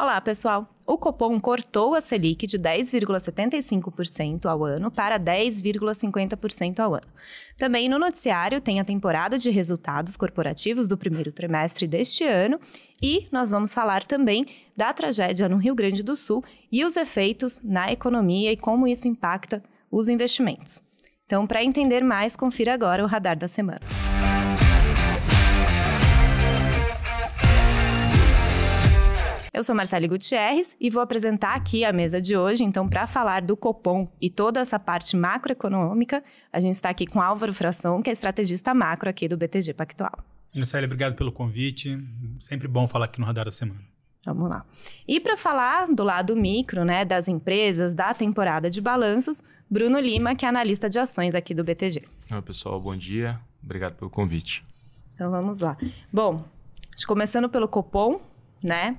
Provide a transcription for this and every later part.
Olá, pessoal! O Copom cortou a Selic de 10,75% ao ano para 10,50% ao ano. Também no noticiário tem a temporada de resultados corporativos do primeiro trimestre deste ano e nós vamos falar também da tragédia no Rio Grande do Sul e os efeitos na economia e como isso impacta os investimentos. Então, para entender mais, confira agora o radar da semana. Eu sou Marcele Gutierrez e vou apresentar aqui a mesa de hoje. Então, para falar do Copom e toda essa parte macroeconômica, a gente está aqui com Álvaro Frasson, que é estrategista macro aqui do BTG Pactual. Marcele, obrigado pelo convite. Sempre bom falar aqui no Radar da Semana. Vamos lá. E para falar do lado micro, né, das empresas, da temporada de balanços, Bruno Lima, que é analista de ações aqui do BTG. Oi, pessoal, bom dia. Obrigado pelo convite. Então vamos lá. Bom, começando pelo Copom, né?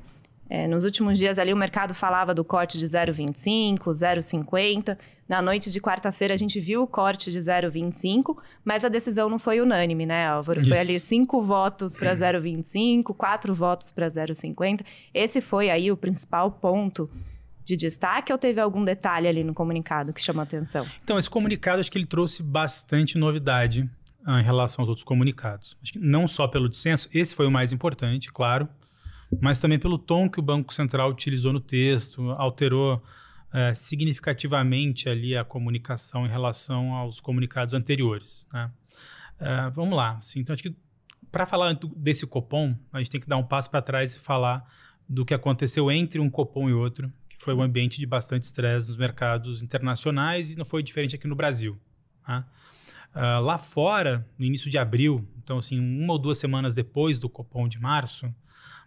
É, nos últimos dias ali o mercado falava do corte de 0,25, 0,50. Na noite de quarta-feira a gente viu o corte de 0,25, mas a decisão não foi unânime, né, Álvaro? Isso. Foi ali cinco votos para 0,25, é. quatro votos para 0,50. Esse foi aí o principal ponto de destaque ou teve algum detalhe ali no comunicado que chama atenção? Então, esse comunicado acho que ele trouxe bastante novidade ah, em relação aos outros comunicados. Acho que não só pelo dissenso, esse foi o mais importante, claro mas também pelo tom que o Banco Central utilizou no texto, alterou é, significativamente ali a comunicação em relação aos comunicados anteriores. Né? É, vamos lá. Assim, então, acho que para falar desse Copom, a gente tem que dar um passo para trás e falar do que aconteceu entre um Copom e outro, que foi um ambiente de bastante estresse nos mercados internacionais e não foi diferente aqui no Brasil. Né? Uh, lá fora, no início de abril, então assim, uma ou duas semanas depois do Copom de março,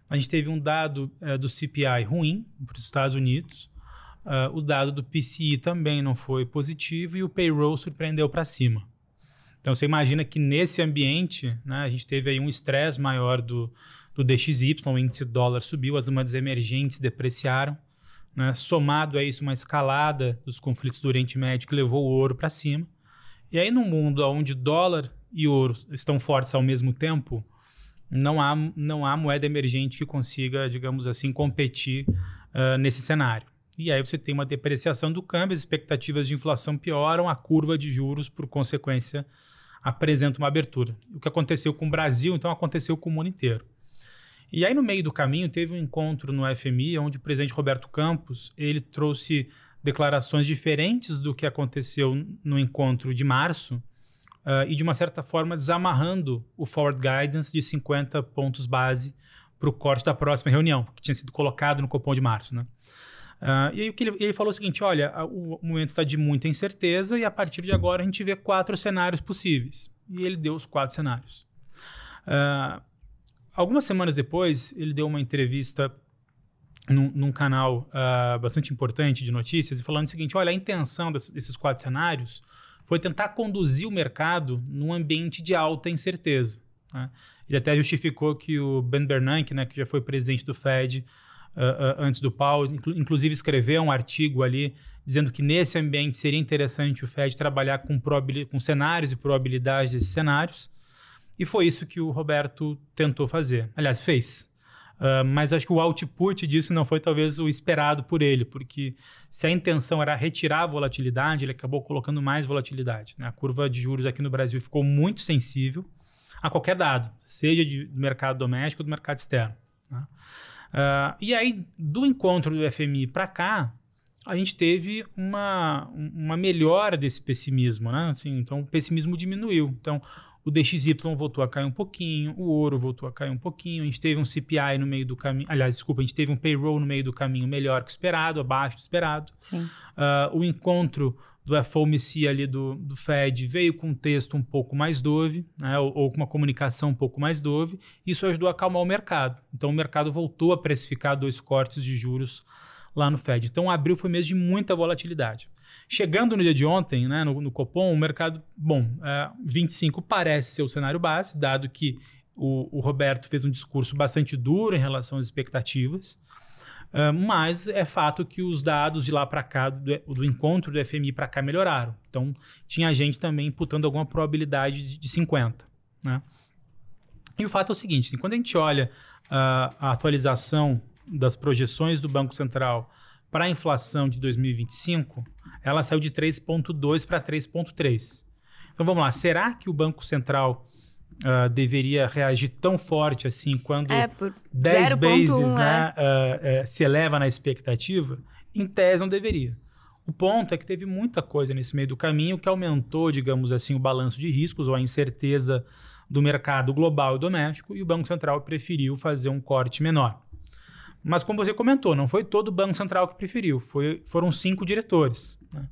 a gente teve um dado é, do CPI ruim para os Estados Unidos. Uh, o dado do PCI também não foi positivo e o payroll surpreendeu para cima. Então você imagina que nesse ambiente, né, a gente teve aí um estresse maior do, do DXY, o índice dólar subiu, as moedas emergentes depreciaram. Né? Somado a isso, uma escalada dos conflitos do Oriente Médio que levou o ouro para cima. E aí, num mundo onde dólar e ouro estão fortes ao mesmo tempo, não há, não há moeda emergente que consiga, digamos assim, competir uh, nesse cenário. E aí você tem uma depreciação do câmbio, as expectativas de inflação pioram, a curva de juros, por consequência, apresenta uma abertura. O que aconteceu com o Brasil, então, aconteceu com o mundo inteiro. E aí, no meio do caminho, teve um encontro no FMI, onde o presidente Roberto Campos ele trouxe declarações diferentes do que aconteceu no encontro de março, uh, e, de uma certa forma, desamarrando o forward guidance de 50 pontos base para o corte da próxima reunião, que tinha sido colocado no Copom de março. Né? Uh, e aí o que ele, ele, falou é o seguinte: olha, o momento está de muita incerteza e a partir de agora a gente vê quatro cenários possíveis. E ele deu os quatro cenários. Uh, algumas semanas depois, ele deu uma entrevista num, num canal uh, bastante importante de notícias e falando o seguinte: olha, a intenção desses quatro cenários foi tentar conduzir o mercado num ambiente de alta incerteza. Né? Ele até justificou que o Ben Bernanke, né, que já foi presidente do Fed uh, uh, antes do Powell, inclu inclusive escreveu um artigo ali dizendo que nesse ambiente seria interessante o Fed trabalhar com, com cenários e probabilidades desses cenários. E foi isso que o Roberto tentou fazer. Aliás, fez. Uh, mas acho que o output disso não foi talvez o esperado por ele, porque se a intenção era retirar a volatilidade, ele acabou colocando mais volatilidade. Né? A curva de juros aqui no Brasil ficou muito sensível a qualquer dado, seja de, do mercado doméstico ou do mercado externo. Né? Uh, e aí, do encontro do FMI para cá, a gente teve uma, uma melhora desse pessimismo. Né? Assim, então, o pessimismo diminuiu. Então, o DXY voltou a cair um pouquinho, o ouro voltou a cair um pouquinho, a gente teve um CPI no meio do caminho, aliás, desculpa, a gente teve um payroll no meio do caminho melhor que esperado, abaixo do esperado. Sim. Uh, o encontro do FOMC ali do, do Fed veio com um texto um pouco mais dove, né, ou, ou, com uma comunicação um pouco mais dove, isso ajudou a acalmar o mercado. Então o mercado voltou a precificar dois cortes de juros lá no Fed. Então, abril foi mês de muita volatilidade. Chegando no dia de ontem, né, no, no Copom, o mercado, bom, é, 25 parece ser o cenário base, dado que o, o, Roberto fez um discurso bastante duro em relação às expectativas, uh, mas é fato que os dados de lá para cá, do, do, encontro do FMI para cá, melhoraram. Então, tinha gente também imputando alguma probabilidade de, de 50. Né? E o fato é o seguinte: assim, quando a gente olha uh, a atualização das projeções do Banco Central para a inflação de 2025, ela saiu de 3,2 para 3,3. Então vamos lá, será que o Banco Central uh, deveria reagir tão forte assim quando é, 10 bases né, é. uh, uh, se eleva na expectativa? Em tese não deveria. O ponto é que teve muita coisa nesse meio do caminho que aumentou, digamos assim, o balanço de riscos ou a incerteza do mercado global e doméstico, e o Banco Central preferiu fazer um corte menor. Mas como você comentou, não foi todo o Banco Central que preferiu, foi, foram cinco diretores. Né?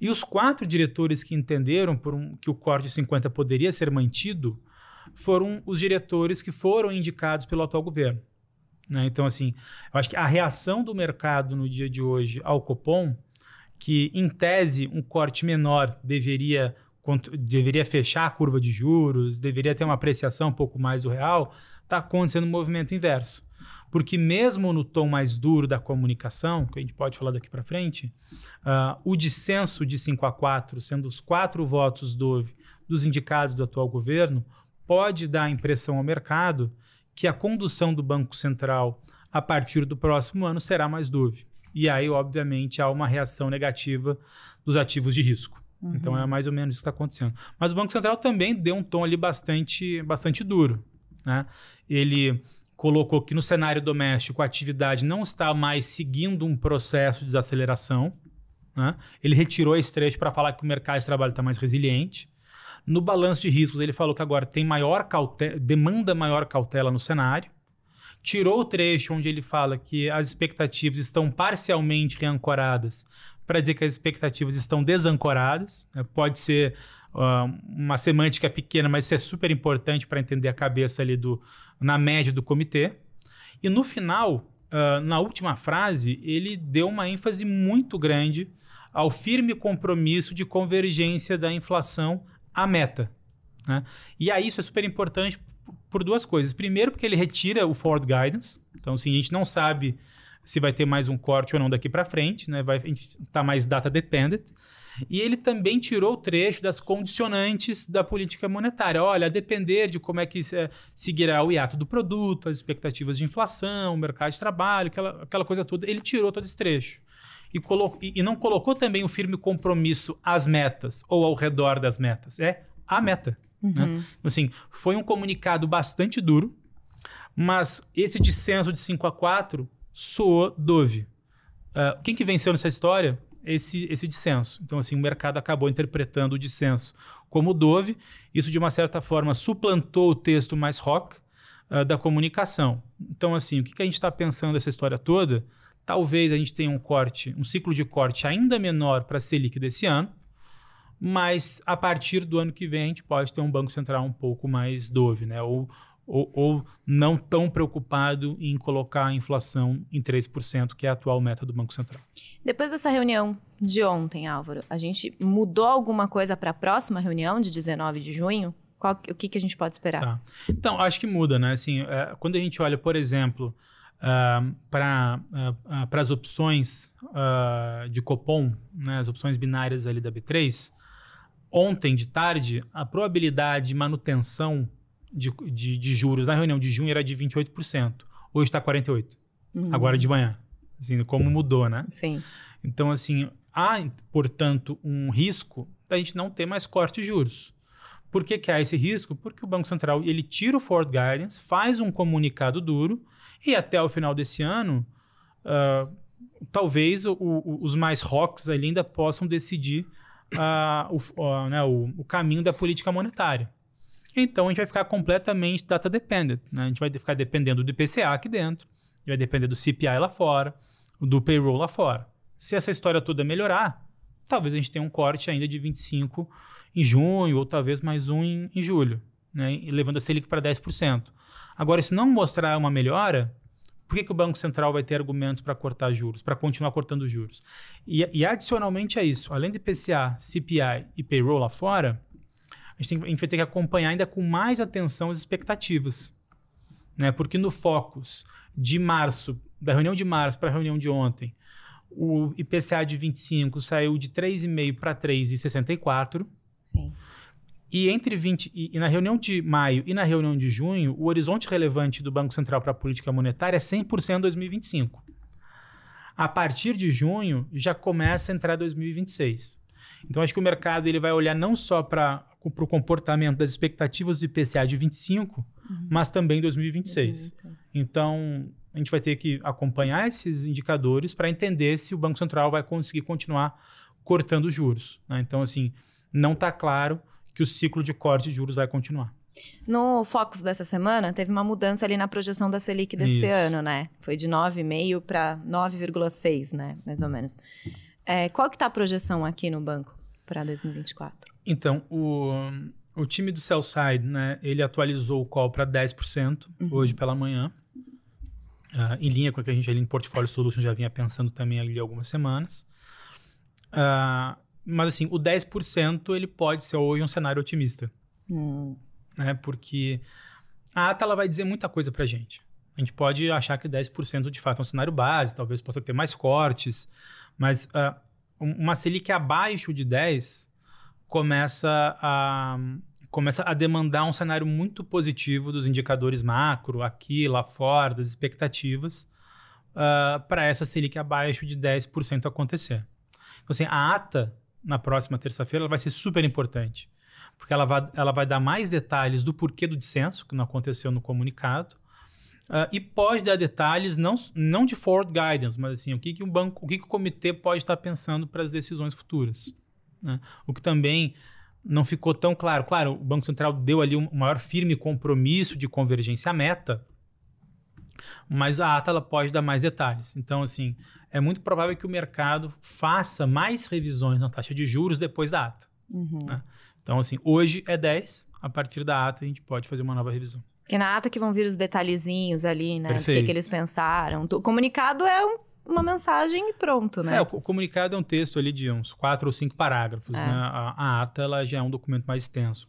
E os quatro diretores que entenderam um, que o corte de 50 poderia ser mantido foram os diretores que foram indicados pelo atual governo. Né? Então, assim, eu acho que a reação do mercado no dia de hoje ao Copom, que em tese um corte menor deveria deveria fechar a curva de juros, deveria ter uma apreciação um pouco mais do real, está acontecendo um movimento inverso. Porque mesmo no tom mais duro da comunicação, que a gente pode falar daqui para frente, uh, o dissenso de 5 a 4, sendo os quatro votos do, dos indicados do atual governo, pode dar a impressão ao mercado que a condução do Banco Central a partir do próximo ano será mais dúvida. E aí, obviamente, há uma reação negativa dos ativos de risco. Uhum. Então é mais ou menos isso que está acontecendo. Mas o Banco Central também deu um tom ali bastante, bastante duro. Né? Ele colocou que no cenário doméstico a atividade não está mais seguindo um processo de desaceleração. Né? Ele retirou esse trecho para falar que o mercado de trabalho está mais resiliente. No balanço de riscos, ele falou que agora tem maior cautela, demanda maior cautela no cenário. Tirou o trecho onde ele fala que as expectativas estão parcialmente reancoradas, para dizer que as expectativas estão desancoradas. Né? Pode ser ah, uma semântica pequena, mas isso é super importante para entender a cabeça ali do, na média do comitê. E no final, uh, na última frase, ele deu uma ênfase muito grande ao firme compromisso de convergência da inflação à meta. Né? E aí isso é super importante por duas coisas. Primeiro, porque ele retira o forward guidance. Então, assim, a gente não sabe se vai ter mais um corte ou não daqui para frente, né? Vai, a gente está mais data dependent. E ele também tirou o trecho das condicionantes da política monetária. Olha, a depender de como é que eh, seguirá o hiato do produto, as expectativas de inflação, o mercado de trabalho, aquela, aquela coisa toda, ele tirou todo esse trecho. E, colocou, e, não colocou também o firme compromisso às metas ou ao redor das metas. É a meta. Né? Uhum. Né? Assim, foi um comunicado bastante duro, mas esse dissenso de 5 a 4 soou dove. Uh, quem que venceu nessa história? esse, esse dissenso. Então, assim, o mercado acabou interpretando o dissenso como Dove. Isso, de uma certa forma, suplantou o texto mais rock uh, da comunicação. Então, assim, o que, que a gente está pensando dessa história toda? Talvez a gente tenha um corte, um ciclo de corte ainda menor para a Selic desse ano, mas a partir do ano que vem a gente pode ter um Banco Central um pouco mais Dove, né? Ou ou, ou não tão preocupado em colocar a inflação em 3%, que é a atual meta do Banco Central. Depois dessa reunião de ontem, Álvaro, a gente mudou alguma coisa para a próxima reunião de 19 de junho? Qual, o que, que a gente pode esperar? Tá. Então, acho que muda, né? Assim, é, quando a gente olha, por exemplo, uh, ah, para uh, uh, ah, as ah, opções de Copom, né, as opções binárias ali da B3, ontem de tarde, a probabilidade de manutenção de, de, de juros na reunião de junho era de 28%. Hoje está 48%. Uhum. Agora de manhã. Assim, como mudou, né? Sim. Então, assim, há, portanto, um risco da gente não ter mais corte de juros. Por que, que há esse risco? Porque o Banco Central ele tira o Ford Guidance, faz um comunicado duro e até o final desse ano, uh, talvez o, o, os mais rocks ali ainda possam decidir uh, o, uh, né, o caminho da política monetária. Então a gente vai ficar completamente data dependent. Né? A gente vai ficar dependendo do IPCA aqui dentro, vai depender do CPI lá fora, do payroll lá fora. Se essa história toda melhorar, talvez a gente tenha um corte ainda de 25 em junho, ou talvez mais um em, em julho, né? levando a Selic para 10%. Agora, se não mostrar uma melhora, por que, que o Banco Central vai ter argumentos para cortar juros, para continuar cortando juros? E, e, adicionalmente a isso, além de IPCA, CPI e payroll lá fora, a gente, tem, a gente vai ter que acompanhar ainda com mais atenção as expectativas. Né? Porque no Focus de março, da reunião de março para a reunião de ontem, o IPCA de 25 saiu de 3,5 para 3,64. Sim. E entre 20 e, e, na reunião de maio e na reunião de junho, o horizonte relevante do Banco Central para a política monetária é 100% 2025. A partir de junho já começa a entrar 2026. Então acho que o mercado ele vai olhar não só para o comportamento das expectativas do IPCA de 25, uhum. mas também 2026. 2026. Então a gente vai ter que acompanhar esses indicadores para entender se o Banco Central vai conseguir continuar cortando os juros. Né? Então assim não está claro que o ciclo de corte de juros vai continuar. No Focus dessa semana, teve uma mudança ali na projeção da Selic desse Isso. ano, né? Foi de 9,5 para 9,6, né? Mais ou menos. É, qual que está a projeção aqui no banco para 2024? Então, o, o time do Cellside, né, ele atualizou o call para 10% uhum. hoje pela manhã. Uh, em linha com o que a gente ali em Portfolio Solution já vinha pensando também ali algumas semanas. Uh, mas assim, o 10% ele pode ser hoje um cenário otimista. Uhum. Né, porque a ata ela vai dizer muita coisa para a gente. A gente pode achar que 10% de fato é um cenário base, talvez possa ter mais cortes. Mas uh, uma Selic abaixo de 10 começa a, começa a demandar um cenário muito positivo dos indicadores macro, aqui, lá fora, das expectativas, uh, ah, para essa Selic abaixo de 10% acontecer. Então, assim, a ata, na próxima terça-feira, vai ser super importante, porque ela vai, ela vai dar mais detalhes do porquê do dissenso, que não aconteceu no comunicado, Uh, e pode dar detalhes, não, não de forward guidance, mas assim, o que, que um banco, o que, que o comitê pode estar pensando para as decisões futuras. Né? O que também não ficou tão claro. Claro, o Banco Central deu ali um maior firme compromisso de convergência à meta, mas a ata pode dar mais detalhes. Então, assim, é muito provável que o mercado faça mais revisões na taxa de juros depois da ata. Uhum. Né? Então, assim, hoje é 10, a partir da ata a gente pode fazer uma nova revisão. Porque na ata que vão vir os detalhezinhos ali, né? O que, que eles pensaram. O comunicado é um uma mensagem e pronto, né? É, o comunicado é um texto ali de uns quatro ou cinco parágrafos, é. né? A, a, ata, ela já é um documento mais extenso.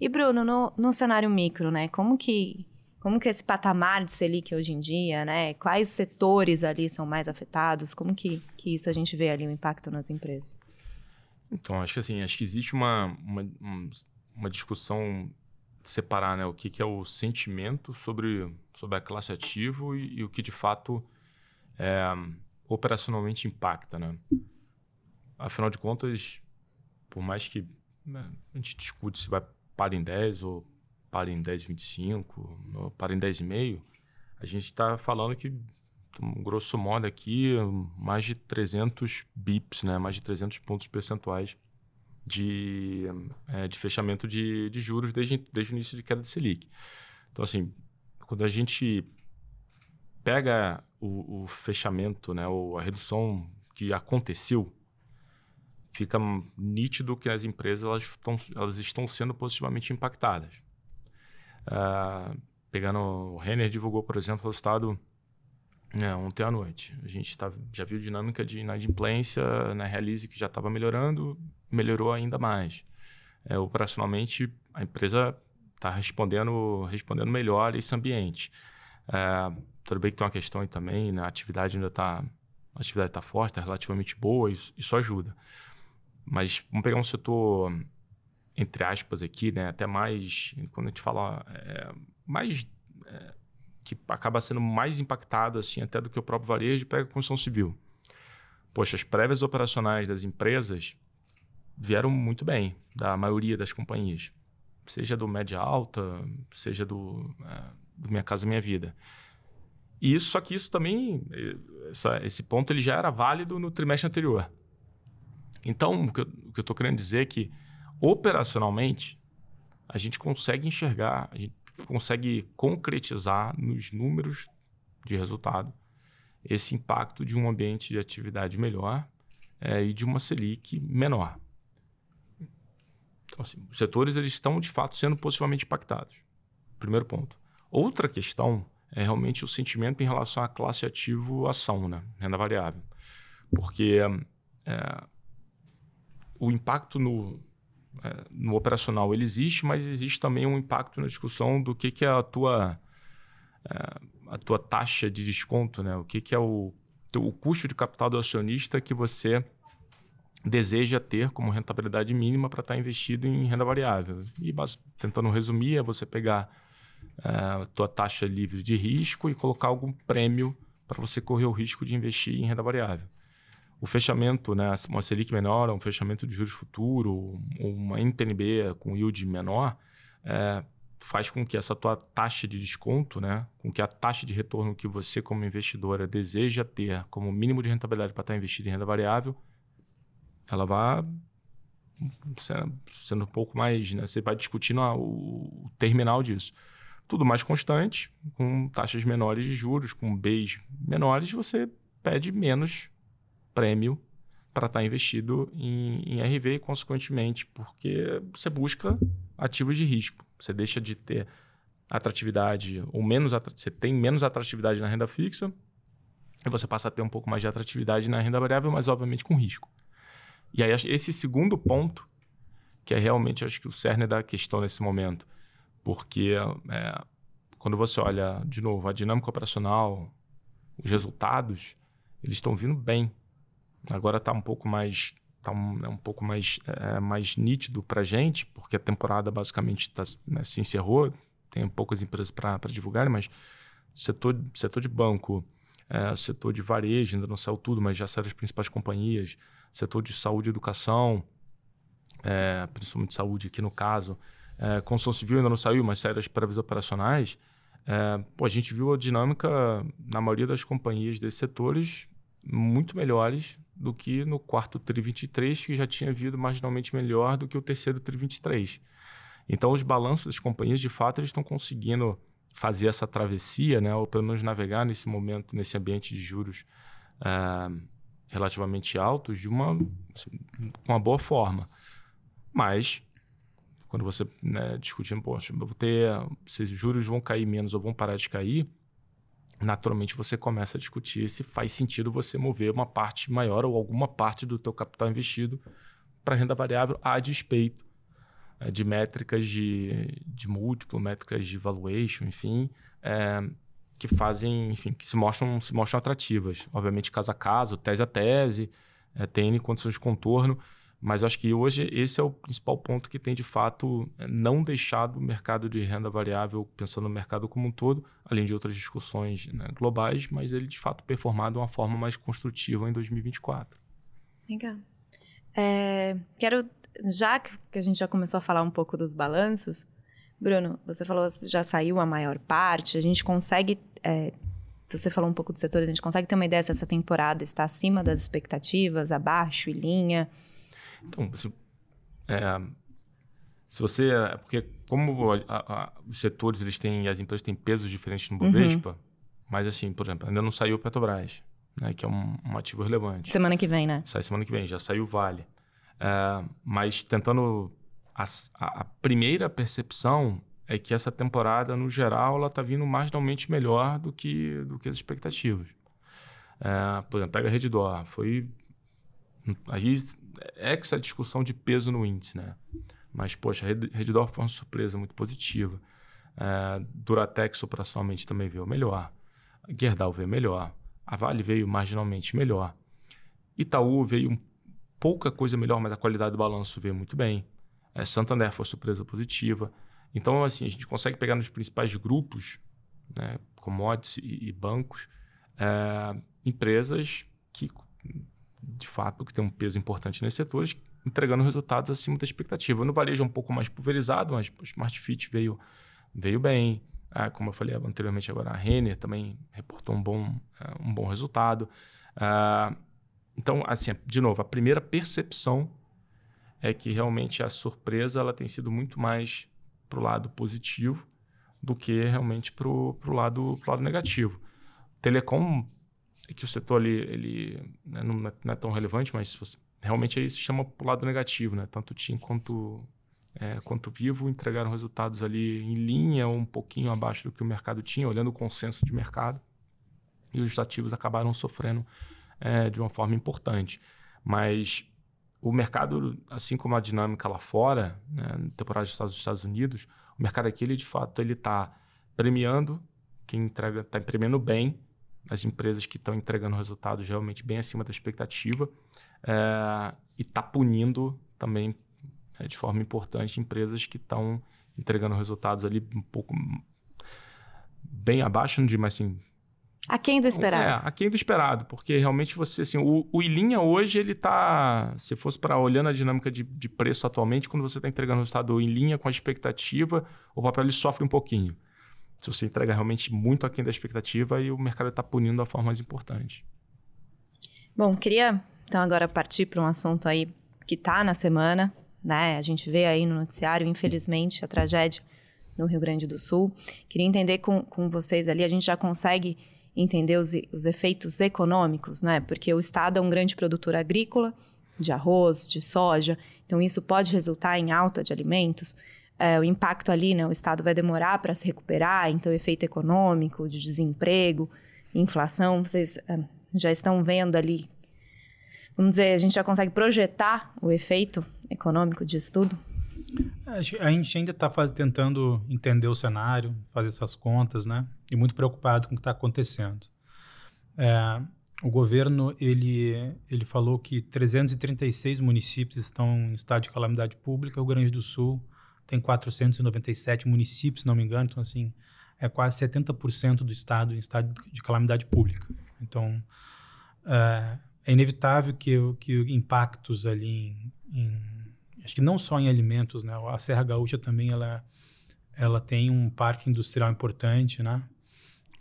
E, Bruno, no, no, cenário micro, né? Como que, como que esse patamar de Selic hoje em dia, né? Quais setores ali são mais afetados? Como que, que isso a gente vê ali, o impacto nas empresas? Então, acho que assim, acho que existe uma, uma, uma discussão separar né, o que, que é o sentimento sobre, sobre a classe ativo e, e o que de fato é, operacionalmente impacta. Né? Afinal de contas, por mais que né, a gente discute se vai para em 10 ou para em 10,25 ou para em 10,5, a gente está falando que, grosso modo aqui, mais de 300 bips, né, mais de 300 pontos percentuais de, é, de fechamento de, de juros desde, desde o início de queda de Selic. Então, assim, quando a gente pega o, o fechamento, né, ou a redução que aconteceu, fica nítido que as empresas elas estão, elas estão sendo positivamente impactadas. Uh, pegando o Renner divulgou, por exemplo, o resultado é, ontem à noite. A gente tá, já viu dinâmica de inadimplência na Realize que já estava melhorando, melhorou ainda mais. É, operacionalmente, a empresa está respondendo, respondendo melhor esse ambiente. É, tudo bem que tem uma questão aí também, né? a atividade ainda está atividade está forte, está relativamente boa, isso, isso ajuda. Mas vamos pegar um setor, entre aspas, aqui, né? até mais, quando a gente fala é, mais é, que acaba sendo mais impactado assim até do que o próprio varejo, pega a construção civil. Poxa, as prévias operacionais das empresas vieram muito bem, da maioria das companhias. Seja do média alta, seja do, é, do Minha Casa Minha Vida. E isso, só que isso também, essa, esse ponto ele já era válido no trimestre anterior. Então, o que eu estou querendo dizer é que, operacionalmente, a gente consegue enxergar, a gente consegue concretizar nos números de resultado esse impacto de um ambiente de atividade melhor é, e de uma Selic menor. Então, assim, os setores eles estão de fato sendo positivamente impactados. Primeiro ponto. Outra questão é realmente o sentimento em relação à classe ativo ação, né? renda variável. Porque é, o impacto no, é, no operacional ele existe, mas existe também um impacto na discussão do que, que é a tua, é, a tua taxa de desconto, né? O que, que é o, o custo de capital do acionista que você deseja ter como rentabilidade mínima para estar tá investido em renda variável. E tentando resumir, é você pegar é, a tua taxa livre de risco e colocar algum prêmio para você correr o risco de investir em renda variável o fechamento, né, uma Selic menor, um fechamento de juros futuro, uma NTNB com yield menor, é, faz com que essa tua taxa de desconto, né, com que a taxa de retorno que você como investidora deseja ter como mínimo de rentabilidade para estar investido em renda variável, ela vá sendo um pouco mais, né, você vai discutindo a, o terminal disso. Tudo mais constante, com taxas menores de juros, com Bs menores, você pede menos prêmio para estar tá investido em, em RV e, consequentemente, porque você busca ativos de risco. Você deixa de ter atratividade ou menos você tem menos atratividade na renda fixa e você passa a ter um pouco mais de atratividade na renda variável, mas obviamente com risco. E aí esse segundo ponto que é realmente acho que o cerne da questão nesse momento, porque é, quando você olha de novo a dinâmica operacional, os resultados eles estão vindo bem Agora está um pouco mais tá um, é um pouco mais, é, é mais nítido para gente, porque a temporada basicamente tá, né, se encerrou, tem poucas empresas para divulgar, mas setor, setor de banco, é, setor de varejo, ainda não saiu tudo, mas já saíram as principais companhias, setor de saúde e educação, é, principalmente saúde aqui no caso, é, construção civil ainda não saiu, mas saíram as prévias operacionais, é, pô, a gente viu a dinâmica na maioria das companhias desses setores muito melhores do que no quarto TRI 23, que já tinha vindo marginalmente melhor do que o terceiro TRI 23. Então, os balanços das companhias, de fato, eles estão conseguindo fazer essa travessia, né? ou pelo menos navegar nesse momento, nesse ambiente de juros uh, relativamente altos, de uma, assim, com uma boa forma. Mas, quando você né, discutindo, poxa, vou ter, se os juros vão cair menos ou vão parar de cair, naturalmente você começa a discutir se faz sentido você mover uma parte maior ou alguma parte do teu capital investido para renda variável a despeito é, de métricas de, de múltiplo, métricas de valuation, enfim, é, que fazem, enfim, que se mostram, se mostram atrativas. Obviamente, caso a caso, tese a tese, é, TN, condições de contorno. Mas acho que hoje esse é o principal ponto que tem de fato é, não deixado o mercado de renda variável, pensando no mercado como um todo, além de outras discussões né, globais, mas ele de fato performar de uma forma mais construtiva em 2024. Legal. É, quero, já que a gente já começou a falar um pouco dos balanços, Bruno, você falou já saiu a maior parte, a gente consegue. É, você falou um pouco do setor, a gente consegue ter uma ideia se essa temporada está acima das expectativas, abaixo e linha? Então, assim, é, se você... É, porque como a, a, os setores, eles têm... As empresas têm pesos diferentes no uhum. Bovespa, uhum. mas assim, por exemplo, ainda não saiu o Petrobras, né, que é um, um, ativo relevante. Semana que vem, né? Sai semana que vem, já saiu o Vale. É, mas tentando... A, a primeira percepção é que essa temporada, no geral, ela está vindo marginalmente melhor do que, do que as expectativas. É, por exemplo, pega a Redditor, foi... Aí é que essa discussão de peso no índice, né? Mas, poxa, Redditor foi uma surpresa muito positiva. É, Duratex operacionalmente também veio melhor. Gerdau veio melhor. A Vale veio marginalmente melhor. Itaú veio pouca coisa melhor, mas a qualidade do balanço veio muito bem. É, Santander foi surpresa positiva. Então, assim, a gente consegue pegar nos principais grupos, né, commodities e, e bancos, é, empresas que de fato, que tem um peso importante nesses setores, entregando resultados acima da expectativa. No varejo é um pouco mais pulverizado, mas o Smart Fit veio, veio bem. Ah, como eu falei anteriormente, agora a Renner também reportou um bom, ah, um bom resultado. Ah, então, assim, de novo, a primeira percepção é que realmente a surpresa ela tem sido muito mais para o lado positivo do que realmente para o lado, pro lado negativo. Telecom é que o setor ali, ele né, não, é, não, é, tão relevante, mas você, realmente aí se chama para o lado negativo, né? Tanto o TIM quanto, é, quanto Vivo entregaram resultados ali em linha, um pouquinho abaixo do que o mercado tinha, olhando o consenso de mercado. E os ativos acabaram sofrendo é, de uma forma importante. Mas o mercado, assim como a dinâmica lá fora, né, na temporada dos Estados Unidos, o mercado aqui, ele, de fato, ele está premiando quem entrega, está premiando bem as empresas que estão entregando resultados realmente bem acima da expectativa é, e está punindo também é, de forma importante empresas que estão entregando resultados ali um pouco bem abaixo de, mas assim Aquém do esperado. É, aquém do esperado, porque realmente você, assim, o, o Ilinha hoje, ele está se fosse para olhando a dinâmica de, de preço atualmente, quando você está entregando resultado em linha com a expectativa, o papel ele sofre um pouquinho se você entrega realmente muito aquém da expectativa e o mercado está punindo da forma mais importante. Bom, queria então agora partir para um assunto aí que está na semana, né? A gente vê aí no noticiário, infelizmente, a tragédia no Rio Grande do Sul. Queria entender com, com vocês ali, a gente já consegue entender os, os efeitos econômicos, né? Porque o Estado é um grande produtor agrícola de arroz, de soja, então isso pode resultar em alta de alimentos é, o impacto ali, né? O Estado vai demorar para se recuperar, então efeito econômico, de desemprego, inflação, vocês é, já estão vendo ali. Vamos dizer, a gente já consegue projetar o efeito econômico disso tudo? É, a gente ainda está tentando entender o cenário, fazer essas contas, né? E muito preocupado com o que está acontecendo. É, o governo ele, ele falou que 336 municípios estão em estado de calamidade pública, o Rio Grande do Sul tem 497 municípios, se não me engano, então assim, é quase 70% do estado em estado de calamidade pública. Então, é, é inevitável que, que impactos ali em, em, Acho que não só em alimentos, né? A Serra Gaúcha também, ela, ela tem um parque industrial importante, né?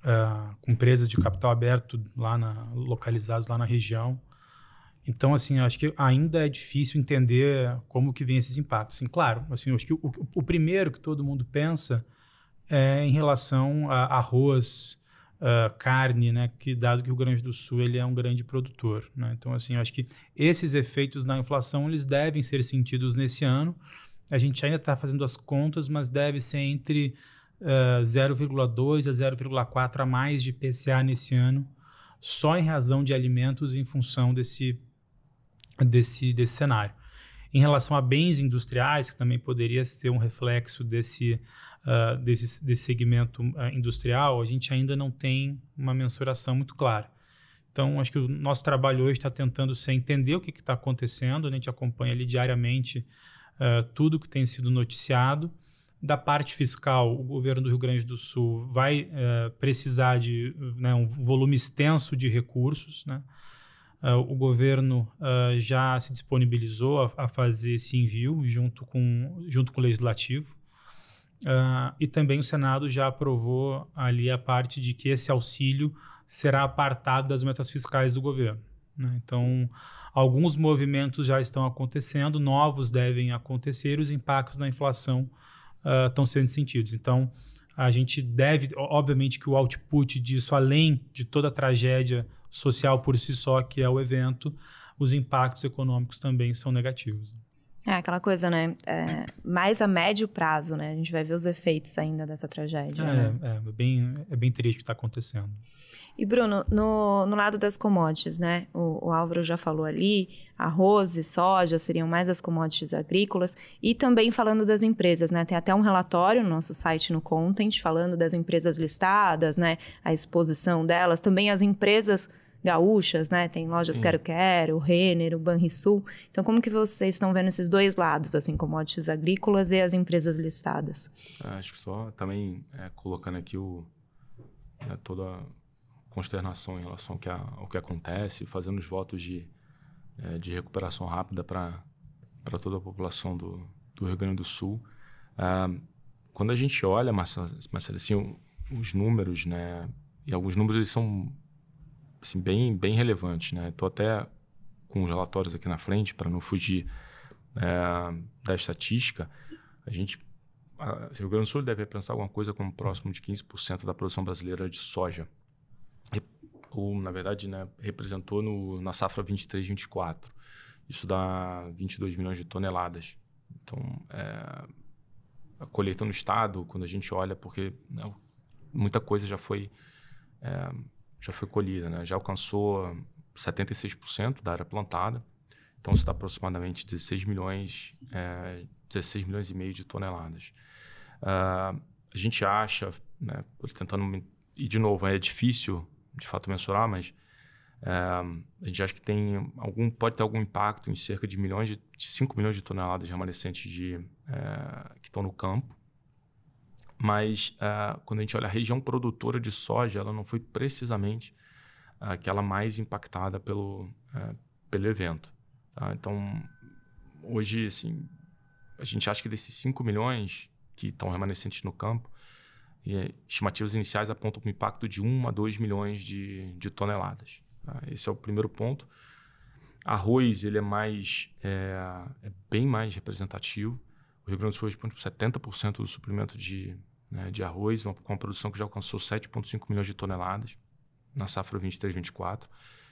Eh, com empresas de capital aberto lá na, localizados lá na região. Então, assim, eu acho que ainda é difícil entender como que vem esses impactos. Assim, claro, assim, eu acho que o, o primeiro que todo mundo pensa é em relação a arroz, a ah, carne, né? Que dado que o Rio Grande do Sul ele é um grande produtor, né? Então, assim, eu acho que esses efeitos da inflação eles devem ser sentidos nesse ano. A gente ainda está fazendo as contas, mas deve ser entre uh, ah, 0,2 a 0,4 a mais de PCA nesse ano, só em razão de alimentos em função desse desse, desse cenário. Em relação a bens industriais, que também poderia ser um reflexo desse, uh, desse, desse segmento uh, industrial, a gente ainda não tem uma mensuração muito clara. Então, acho que o nosso trabalho hoje está tentando ser entender o que está acontecendo, né? a gente acompanha ali diariamente uh, tudo que tem sido noticiado. Da parte fiscal, o governo do Rio Grande do Sul vai precisar de né, um volume extenso de recursos, né? Uh, o governo uh, já se disponibilizou a, a, fazer esse envio junto com, junto com o legislativo. Uh, e também o Senado já aprovou ali a parte de que esse auxílio será apartado das metas fiscais do governo. Né? Então, alguns movimentos já estão acontecendo, novos devem acontecer, os impactos na inflação estão sendo sentidos. Então, a gente deve, obviamente, que o output disso, além de toda a tragédia social por si só, que é o evento, os impactos econômicos também são negativos. Né? É aquela coisa, né? É, mais a médio prazo, né? A gente vai ver os efeitos ainda dessa tragédia. É, né? é, é bem, é bem triste o que está acontecendo. E, Bruno, no, no, lado das commodities, né? O, o, Álvaro já falou ali, arroz e soja seriam mais as commodities agrícolas. E também falando das empresas, né? Tem até um relatório no nosso site, no Content, falando das empresas listadas, né? A exposição delas, também as empresas gaúchas, né? Tem lojas Sim. Quero Quero, Renner, o Banrisul. Então, como que vocês estão vendo esses dois lados, assim, commodities agrícolas e as empresas listadas? Ah, acho que só também é, colocando aqui o, é, toda a consternação em relação ao que, a, ao que acontece, fazendo os votos de, é, de recuperação rápida para toda a população do, do Rio Grande do Sul. Ah, quando a gente olha, Marcelo, Marcelo assim, os números, né? E alguns números eles são assim, bem, bem relevante. Estou né? até com os relatórios aqui na frente para não fugir é, da estatística. A gente, a Rio Grande do Sul deve pensar alguma coisa como próximo de 15% da produção brasileira de soja. Ou, na verdade, né, representou no, na safra 23-24. Isso dá 22 milhões de toneladas. Então, é, a colheita no estado, quando a gente olha, porque não, né, muita coisa já foi é, já foi colhida, né? já alcançou 76% ah, da área plantada. Então, isso aproximadamente 16 milhões, é, eh, 16 milhões e meio de toneladas. Uh, a gente acha, né, tentando... E, de novo, é difícil, de fato, mensurar, mas ah, a gente acha que tem algum, pode ter algum impacto em cerca de milhões de, de 5 milhões de toneladas remanescentes de, eh, que estão no campo. Mas uh, quando a gente olha a região produtora de soja, ela não foi precisamente ah, aquela mais impactada pelo, ah, pelo evento. Tá? Então, hoje, assim, a gente acha que desses 5 milhões que estão remanescentes no campo, eh, estimativas iniciais apontam para um impacto de 1 a 2 milhões de, de toneladas. Tá? Esse é o primeiro ponto. Arroz, ele é mais, é, é bem mais representativo. O Rio Grande do Sul responde por 70% do suprimento de, né, de arroz, uma, com uma produção que já alcançou 7,5 milhões de toneladas na safra 23-24.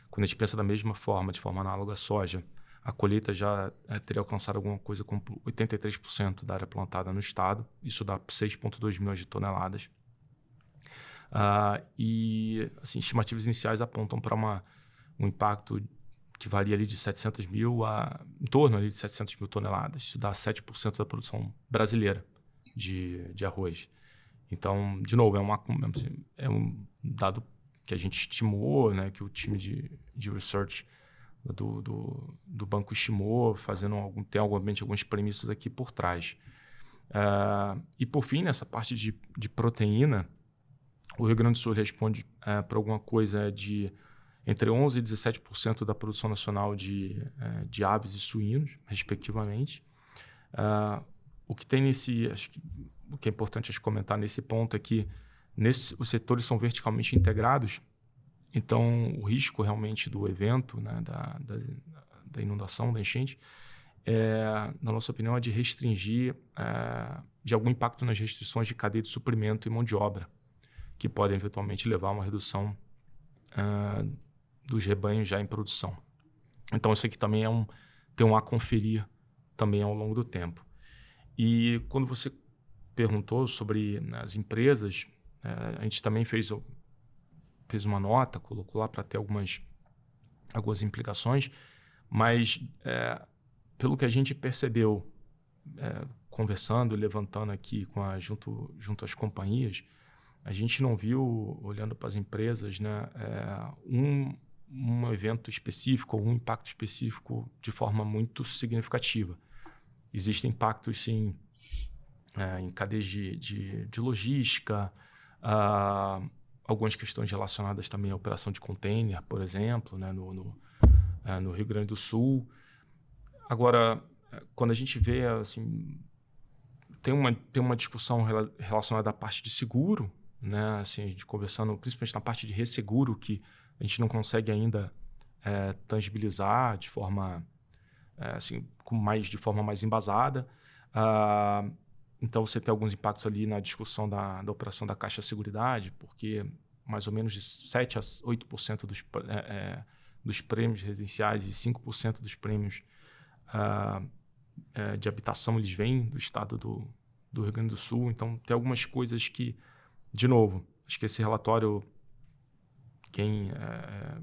Quando a gente pensa da mesma forma, de forma análoga a soja, a colheita já é, teria alcançado alguma coisa com 83% da área plantada no estado, isso dá 6,2 milhões de toneladas. Uh, e assim, estimativas iniciais apontam para um impacto que varia ali de 700 mil a em torno ali de 700 mil toneladas. Isso dá 7% da produção brasileira de, de arroz. Então, de novo, é, uma, é, assim, é um dado que a gente estimou, né, que o time de, de research do, do, do banco estimou, fazendo algum, tem obviamente algumas premissas aqui por trás. Uh, e por fim, nessa parte de, de proteína, o Rio Grande do Sul responde uh, é, para alguma coisa de entre 11% e 17% da produção nacional de, uh, de aves e suínos, respectivamente. Uh, o que tem nesse. Acho que o que é importante a gente comentar nesse ponto é que nesse, os setores são verticalmente integrados, então o risco realmente do evento, né, da, da, da inundação, da enchente, é, na nossa opinião, é de restringir, é, de algum impacto nas restrições de cadeia de suprimento e mão de obra, que podem eventualmente levar a uma redução é, dos rebanhos já em produção. Então, isso aqui também é um, tem um a conferir também ao longo do tempo. E quando você perguntou sobre né, as empresas, é, a gente também fez, fez uma nota, colocou lá para ter algumas, algumas implicações, mas é, pelo que a gente percebeu é, conversando, levantando aqui com a, junto, junto às companhias, a gente não viu, olhando para as empresas, né, é, um, um evento específico, um impacto específico de forma muito significativa. Existem impactos, sim, é, em cadeias de, de, de logística, ah, algumas questões relacionadas também à operação de container, por exemplo, né, no, no, é, no Rio Grande do Sul. Agora, é, quando a gente vê, assim, tem uma, tem uma discussão relacionada à parte de seguro, né? Assim, a gente conversando principalmente na parte de resseguro, que a gente não consegue ainda é, tangibilizar de forma eh, assim, com mais de forma mais embasada. Uh, então você tem alguns impactos ali na discussão da, da operação da Caixa Seguridade, porque mais ou menos de 7 a 8% dos, é, dos prêmios residenciais e 5% dos prêmios uh, é, de habitação eles vêm do estado do, do Rio Grande do Sul. Então tem algumas coisas que, de novo, acho que esse relatório, quem é,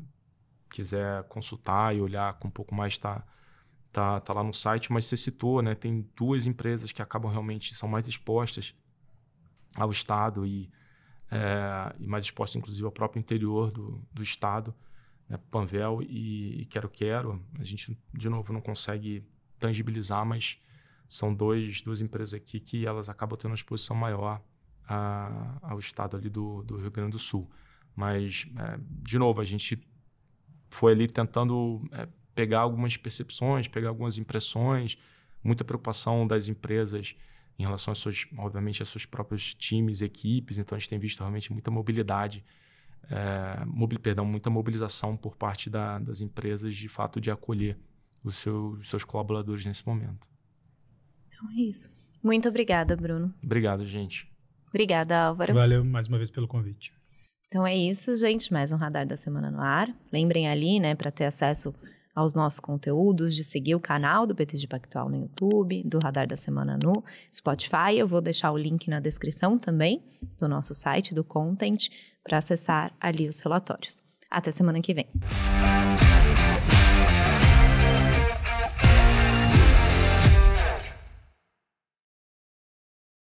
quiser consultar e olhar com um pouco mais, está tá, tá lá no site, mas você citou, né? Tem duas empresas que acabam realmente, são mais expostas ao Estado e, é, e mais expostas, inclusive, ao próprio interior do, do Estado, né? Panvel e, e Quero Quero. A gente, de novo, não consegue tangibilizar, mas são dois, duas empresas aqui que elas acabam tendo uma exposição maior a, ao Estado ali do, do Rio Grande do Sul. Mas, é, de novo, a gente foi ali tentando... É, pegar algumas percepções, pegar algumas impressões, muita preocupação das empresas em relação às seus, obviamente, aos seus próprios times, equipes. Então a gente tem visto realmente muita mobilidade, é, perdão, muita mobilização por parte da, das empresas de fato de acolher os seu, seus colaboradores nesse momento. Então é isso. Muito obrigada, Bruno. Obrigado, gente. Obrigada, Álvaro. Valeu mais uma vez pelo convite. Então é isso, gente. Mais um Radar da Semana no ar. Lembrem ali, né, para ter acesso aos nossos conteúdos, de seguir o canal do BTG Pactual no YouTube, do Radar da Semana no Spotify. Eu vou deixar o link na descrição também do nosso site, do Content, para acessar ali os relatórios. Até semana que vem.